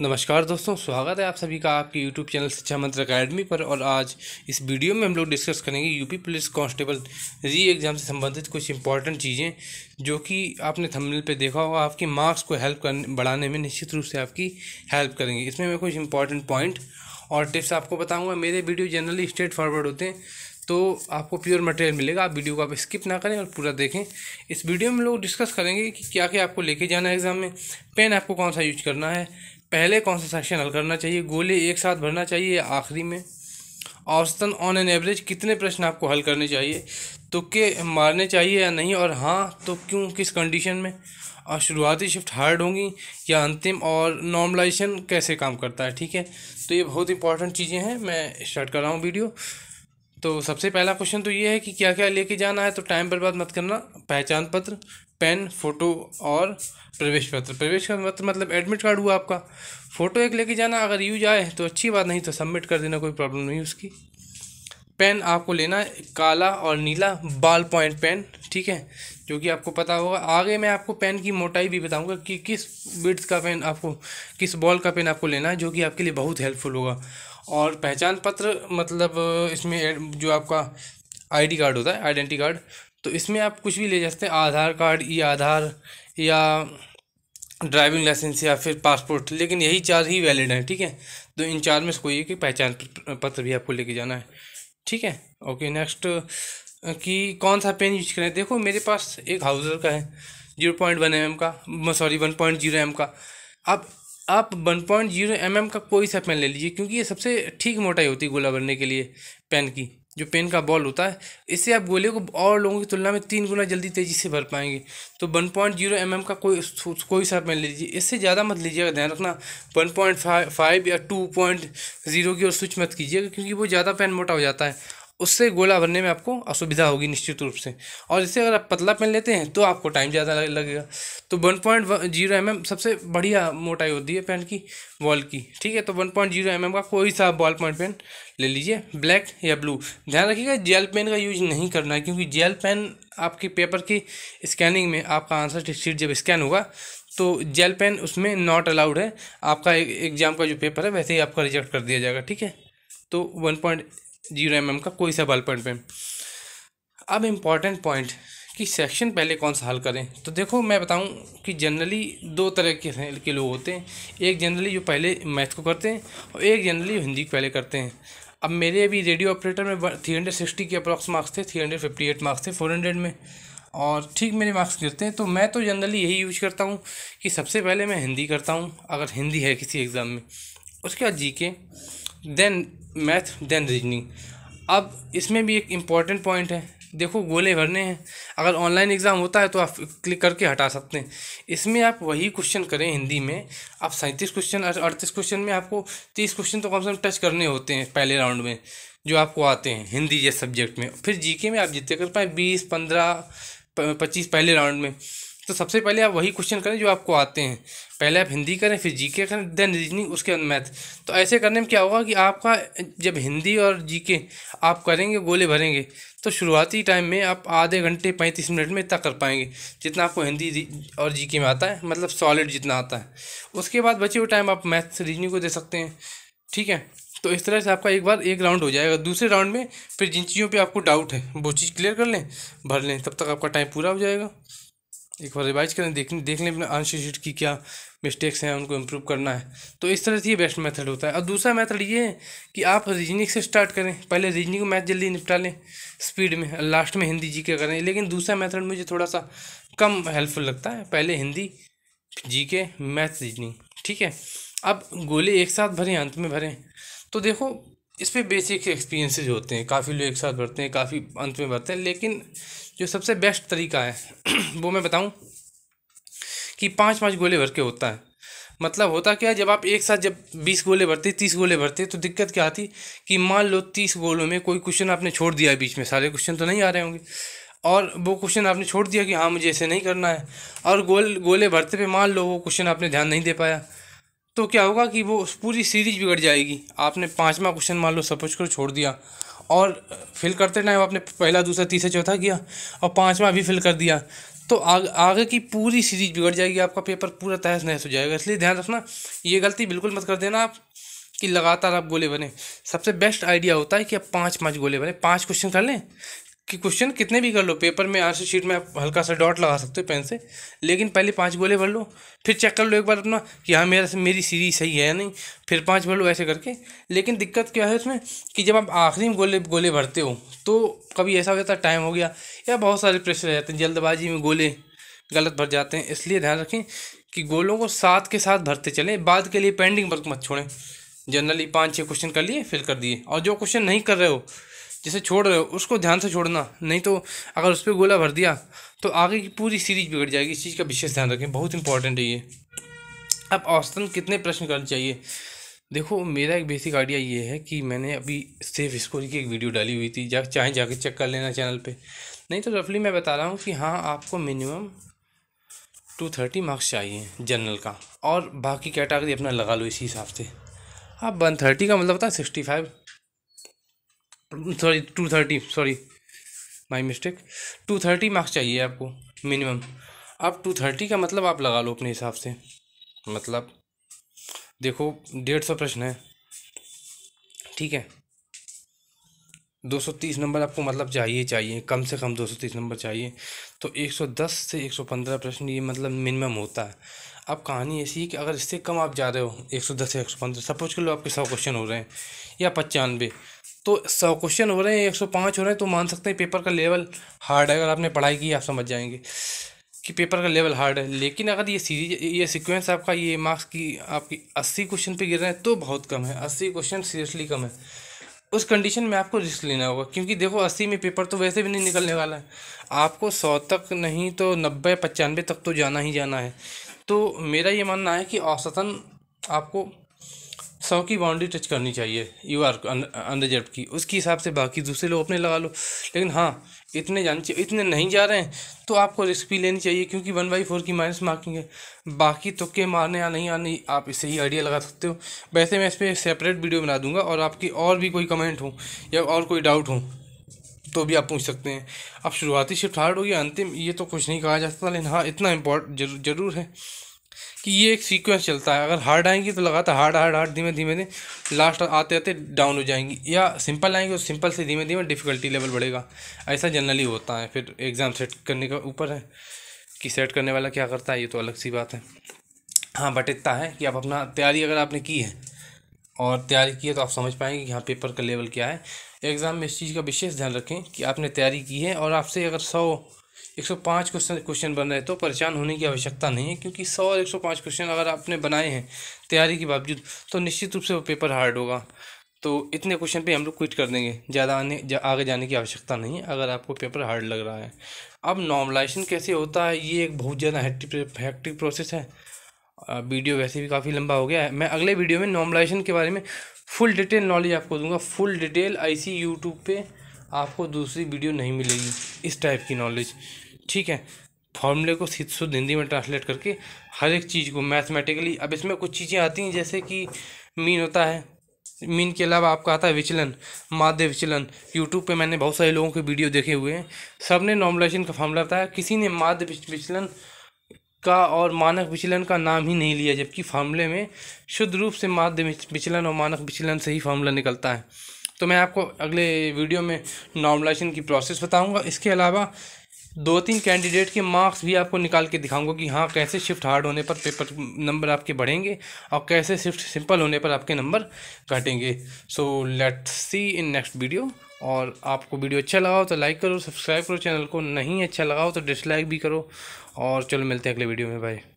नमस्कार दोस्तों स्वागत है आप सभी का आपके यूट्यूब चैनल शिक्षा मंत्र अकेडमी पर और आज इस वीडियो में हम लोग डिस्कस करेंगे UP police constable re exam से संबंधित कुछ इंपॉर्टेंट चीज़ें जो कि आपने थंबनेल पे देखा होगा आपके मार्क्स को हेल्प करने बढ़ाने में निश्चित रूप से आपकी हेल्प करेंगे इसमें मैं कुछ इंपॉर्टेंट पॉइंट और टिप्स आपको बताऊँगा मेरे वीडियो जनरली स्ट्रेट फॉरवर्ड होते हैं तो आपको प्योर मटेरियल मिलेगा आप वीडियो को आप स्किप ना करें और पूरा देखें इस वीडियो में लोग डिस्कस करेंगे कि क्या क्या आपको लेके जाना है एग्ज़ाम में पेन आपको कौन सा यूज करना है पहले कौन सा सेक्शन हल करना चाहिए गोले एक साथ भरना चाहिए आखिरी में औसतन ऑन एन एवरेज कितने प्रश्न आपको हल करने चाहिए तो के मारने चाहिए या नहीं और हाँ तो क्यों किस कंडीशन में और शुरुआती शिफ्ट हार्ड होंगी या अंतिम और नॉर्मलाइजेशन कैसे काम करता है ठीक है तो ये बहुत इंपॉर्टेंट चीज़ें हैं मैं स्टार्ट कर रहा हूँ वीडियो तो सबसे पहला क्वेश्चन तो ये है कि क्या क्या लेके जाना है तो टाइम बर्बाद मत करना पहचान पत्र पेन फ़ोटो और प्रवेश पत्र प्रवेश पत्र मतलब एडमिट कार्ड हुआ आपका फ़ोटो एक लेके जाना अगर यूज आए तो अच्छी बात नहीं तो सबमिट कर देना कोई प्रॉब्लम नहीं उसकी पेन आपको लेना है काला और नीला बाल पॉइंट पेन ठीक है जो कि आपको पता होगा आगे मैं आपको पेन की मोटाई भी बताऊंगा कि किस बिट्स का पेन आपको किस बॉल का पेन आपको लेना है जो कि आपके लिए बहुत हेल्पफुल होगा और पहचान पत्र मतलब इसमें जो आपका आईडी कार्ड होता है आइडेंटी कार्ड तो इसमें आप कुछ भी ले जा सकते हैं आधार कार्ड ई आधार या ड्राइविंग लाइसेंस या फिर पासपोर्ट लेकिन यही चार ही वैलिड हैं ठीक है तो इन चार में से कोई कि पहचान पत्र भी आपको लेके जाना है ठीक है ओके नेक्स्ट कि कौन सा पेन यूज करें देखो मेरे पास एक हाउजर का है zero point one M M का sorry one point zero M का आप आप one point zero M M का कोई सा पेन ले लीजिए क्योंकि ये सबसे ठीक मोटाई होती है गोला भरने के लिए पेन की जो पेन का बॉल होता है इससे आप गोले को और लोगों की तुलना में तीन गुना जल्दी तेज़ी से भर पाएंगे तो one point zero M M का कोई कोई सा पेन लीजिए इससे ज़्यादा मत लीजिएगा ध्यान रखना वन पॉइंट फाइव या टू पॉइंट ज़ीरो की ओर स्विच मत कीजिएगा क्योंकि वो ज़्यादा पेन मोटा हो जाता है उससे गोला भरने में आपको असुविधा होगी निश्चित रूप से और इससे अगर आप पतला पेन लेते हैं तो आपको टाइम ज़्यादा लगेगा तो one point zero M M सबसे बढ़िया मोटाई होती है पेन की बॉल की ठीक है तो one point zero M M का कोई सा बॉल पॉइंट पेन ले लीजिए ब्लैक या ब्लू ध्यान रखिएगा जेल पेन का यूज नहीं करना है क्योंकि जेल पेन आपके पेपर की स्कैनिंग में आपका आंसर शीट जब स्कैन होगा तो जेल पेन उसमें नॉट अलाउड है आपका एग्ज़ाम का जो पेपर है वैसे ही आपका रिजेक्ट कर दिया जाएगा ठीक है तो वन पॉइंट जीरो एम का कोई सा बल पॉइंट पे अब इम्पॉर्टेंट पॉइंट कि सेक्शन पहले कौन सा हल करें तो देखो मैं बताऊं कि जनरली दो तरह के के लोग होते हैं एक जनरली जो पहले मैथ को करते हैं और एक जनरली हिंदी को पहले करते हैं अब मेरे अभी रेडियो ऑपरेटर में थ्री हंड्रेड सिक्सटी के अप्रॉक्स मार्क्स थे three hundred fifty eight marks थे फोर हंड्रेड में और ठीक मेरे मार्क्स गिरते हैं तो मैं तो जनरली यही यूज करता हूँ कि सबसे पहले मैं हिंदी करता हूँ अगर हिंदी है किसी एग्ज़ाम में उसके बाद जी के देन मैथ देन रीजनिंग अब इसमें भी एक इम्पॉर्टेंट पॉइंट है देखो गोले भरने हैं अगर ऑनलाइन एग्ज़ाम होता है तो आप क्लिक करके हटा सकते हैं इसमें आप वही क्वेश्चन करें हिंदी में आप सैंतीस क्वेश्चन अड़तीस क्वेश्चन में आपको तीस क्वेश्चन तो कम से कम टच करने होते हैं पहले राउंड में जो आपको आते हैं हिंदी जैसे सब्जेक्ट में फिर जीके में आप जितने कर पाएँ बीस पंद्रह पच्चीस पहले राउंड में तो सबसे पहले आप वही क्वेश्चन करें जो आपको आते हैं पहले आप हिंदी करें फिर जीके करें देन रीजनिंग उसके बाद मैथ तो ऐसे करने में क्या होगा कि आपका जब हिंदी और जीके आप करेंगे गोले भरेंगे तो शुरुआती टाइम में आप आधे घंटे पैंतीस मिनट में इतना कर पाएंगे जितना आपको हिंदी और जी में आता है मतलब सॉलिड जितना आता है उसके बाद बचे हुए टाइम आप मैथ रीजनिंग को दे सकते हैं ठीक है तो इस तरह से आपका एक बार एक राउंड हो जाएगा दूसरे राउंड में फिर जिन चीज़ों पर आपको डाउट है वो चीज़ क्लियर कर लें भर लें तब तक आपका टाइम पूरा हो जाएगा एक बार रिवाइज करें देख देख लें अपने आंसर शीट की क्या मिस्टेक्स हैं उनको इम्प्रूव करना है तो इस तरह से ये बेस्ट मेथड होता है और दूसरा मेथड ये है कि आप रीजनिंग से स्टार्ट करें पहले रीजनिंग मैथ जल्दी निपटा लें स्पीड में लास्ट में हिंदी जी के करें लेकिन दूसरा मेथड मुझे थोड़ा सा कम हेल्पफुल लगता है पहले हिंदी जी के मैथ रीजनिंग ठीक है अब गोले एक साथ भरें अंत में भरें तो देखो इस पर बेसिक एक्सपीरियंसेस होते हैं काफ़ी लोग एक साथ भरते हैं काफ़ी अंत में भरते हैं लेकिन जो सबसे बेस्ट तरीका है वो मैं बताऊं कि पांच पांच गोले भर के होता है मतलब होता क्या है जब आप एक साथ जब बीस गोले भरते तीस गोले भरते तो दिक्कत क्या आती कि मान लो तीस गोलों में कोई क्वेश्चन आपने छोड़ दिया बीच में सारे क्वेश्चन तो नहीं आ रहे होंगे और वो क्वेश्चन आपने छोड़ दिया कि हाँ मुझे ऐसे नहीं करना है और गोल गोले भरते पे मान लो वो क्वेश्चन आपने ध्यान नहीं दे पाया तो क्या होगा कि वो पूरी सीरीज बिगड़ जाएगी आपने पाँचवा क्वेश्चन मान लो सपोज कर छोड़ दिया और फिल करते टाइम आपने पहला दूसरा तीसरा चौथा किया और पाँचवा भी फिल कर दिया तो आग, आगे की पूरी सीरीज बिगड़ जाएगी आपका पेपर पूरा तहस नहस हो जाएगा इसलिए ध्यान रखना ये गलती बिल्कुल मत कर देना आप कि लगातार आप गोले बने सबसे बेस्ट आइडिया होता है कि आप पाँच पाँच गोले बने पाँच क्वेश्चन कर लें कि क्वेश्चन कितने भी कर लो पेपर में आंसर शीट में आप हल्का सा डॉट लगा सकते हो पेन से लेकिन पहले पांच गोले भर लो फिर चेक कर लो एक बार अपना कि हाँ मेरा मेरी सीरीज सही है या नहीं फिर पांच भर लो ऐसे करके लेकिन दिक्कत क्या है उसमें कि जब आप आखिरी में गोले गोले भरते हो तो कभी ऐसा हो जाता है टाइम हो गया या बहुत सारे प्रेशर रह जाते हैं जल्दबाजी में गोले गलत भर जाते हैं इसलिए ध्यान रखें कि गोलों को साथ के साथ भरते चलें बाद के लिए पेंडिंग वर्क मत छोड़ें जनरली पाँच छः क्वेश्चन कर लिए फिर कर दिए और जो क्वेश्चन नहीं कर रहे हो जिसे छोड़ रहे हो उसको ध्यान से छोड़ना नहीं तो अगर उस पर गोला भर दिया तो आगे की पूरी सीरीज बिगड़ जाएगी इस चीज़ का विशेष ध्यान रखें बहुत इंपॉर्टेंट है ये अब औसतन कितने प्रश्न करने चाहिए देखो मेरा एक बेसिक आइडिया ये है कि मैंने अभी सेफ स्कोर की एक वीडियो डाली हुई थी जा चाहे जाके चेक कर लेना चैनल पे नहीं तो रफली मैं बता रहा हूँ कि हाँ आपको मिनिमम टू थर्टी मार्क्स चाहिए जनरल का और बाकी कैटागरी अपना लगा लो इसी हिसाब से आप वन थर्टी का मतलब होता है sixty five sorry two thirty sorry my mistake two thirty marks चाहिए आपको मिनिमम आप टू थर्टी का मतलब आप लगा लो अपने हिसाब से मतलब देखो डेढ़ सौ प्रश्न है ठीक है दो सौ तीस नंबर आपको मतलब चाहिए चाहिए कम से कम दो सौ तीस नंबर चाहिए तो एक सौ दस से एक सौ पंद्रह प्रश्न ये मतलब मिनिमम होता है अब कहानी ऐसी है कि अगर इससे कम आप जा रहे हो एक सौ दस से एक सौ पंद्रह सपोज कर लो आपके सौ क्वेश्चन हो रहे हैं या पचानवे तो सौ क्वेश्चन हो रहे हैं एक सौ पाँच हो रहे हैं तो मान सकते हैं पेपर का लेवल हार्ड है अगर आपने पढ़ाई की आप समझ जाएंगे कि पेपर का लेवल हार्ड है लेकिन अगर ये सीरीज ये सीक्वेंस आपका ये मार्क्स की आपकी अस्सी क्वेश्चन पे गिर रहे हैं तो बहुत कम है अस्सी क्वेश्चन सीरियसली कम है उस कंडीशन में आपको रिस्क लेना होगा क्योंकि देखो अस्सी में पेपर तो वैसे भी नहीं निकलने वाला है आपको सौ तक नहीं तो नब्बे पचानवे तक तो जाना ही जाना है तो मेरा ये मानना है कि औसतन आपको सौ की बाउंड्री टच करनी चाहिए यू आर जब की उसके हिसाब से बाकी दूसरे लोग अपने लगा लो लेकिन हाँ इतने जान इतने नहीं जा रहे हैं तो आपको रिस्क भी लेनी चाहिए क्योंकि वन बाई फोर की माइनस मार्किंग है बाकी तुक्के मारने या नहीं आने आप इससे ही आइडिया लगा सकते हो वैसे मैं इस पर सेपरेट वीडियो बना दूंगा और आपकी और भी कोई कमेंट हो या और कोई डाउट हो तो भी आप पूछ सकते हैं अब शुरुआती शिफ्ट हार्ड होगी अंतिम ये तो कुछ नहीं कहा जा सकता लेकिन हाँ इतना इम्पोर्ट जरूर है कि ये एक सीक्वेंस चलता है अगर हार्ड आएंगी तो लगातार हार्ड हार्ड हार्ड धीमे धीमे लास्ट आते आते डाउन हो जाएंगी या सिंपल आएंगी तो सिंपल से धीमे धीमे डिफ़िकल्टी लेवल बढ़ेगा ऐसा जनरली होता है फिर एग्ज़ाम सेट करने का ऊपर है कि सेट करने वाला क्या करता है ये तो अलग सी बात है हाँ बट इतना है कि आप अपना तैयारी अगर आपने की है और तैयारी की है तो आप समझ पाएंगे कि हाँ पेपर का लेवल क्या है एग्ज़ाम में इस चीज़ का विशेष ध्यान रखें कि आपने तैयारी की है और आपसे अगर सौ एक सौ पाँच क्वेश्चन क्वेश्चन बन रहे तो परेशान होने की आवश्यकता नहीं है क्योंकि सौ और पाँच क्वेश्चन अगर आपने बनाए हैं तैयारी के बावजूद तो निश्चित रूप से वो पेपर हार्ड होगा तो इतने क्वेश्चन पे हम लोग क्विट कर देंगे ज़्यादा आने जा, आगे जाने की आवश्यकता नहीं है अगर आपको पेपर हार्ड लग रहा है अब नॉर्मलाइजेशन कैसे होता है ये एक बहुत ज़्यादा हैक्टिक प्रोसेस है वीडियो वैसे भी काफ़ी लंबा हो गया है मैं अगले वीडियो में नॉर्मलाइजेशन के बारे में फुल डिटेल नॉलेज आपको दूंगा फुल डिटेल सी यूट्यूब पर आपको दूसरी वीडियो नहीं मिलेगी इस टाइप की नॉलेज ठीक है फॉर्मूले को सीध शुद्ध हिंदी में ट्रांसलेट करके हर एक चीज़ को मैथमेटिकली अब इसमें कुछ चीज़ें आती हैं जैसे कि मीन होता है मीन के अलावा आपका आता है विचलन माध्य विचलन यूट्यूब पे मैंने बहुत सारे लोगों के वीडियो देखे हुए हैं सब ने नॉर्मलाइजेशन का फॉर्मूला बताया किसी ने माध्य विचलन का और मानक विचलन का नाम ही नहीं लिया जबकि फार्मूले में शुद्ध रूप से माध्य विचलन और मानक विचलन से ही फार्मूला निकलता है तो मैं आपको अगले वीडियो में नॉर्मलाइजेशन की प्रोसेस बताऊँगा इसके अलावा दो तीन कैंडिडेट के मार्क्स भी आपको निकाल के दिखाऊंगा कि हाँ कैसे शिफ्ट हार्ड होने पर पेपर नंबर आपके बढ़ेंगे और कैसे शिफ्ट सिंपल होने पर आपके नंबर घटेंगे so let see in next video और आपको वीडियो अच्छा लगा हो तो लाइक करो सब्सक्राइब करो चैनल को नहीं अच्छा लगा हो तो डिसलाइक भी करो और चलो मिलते हैं अगले वीडियो में भाई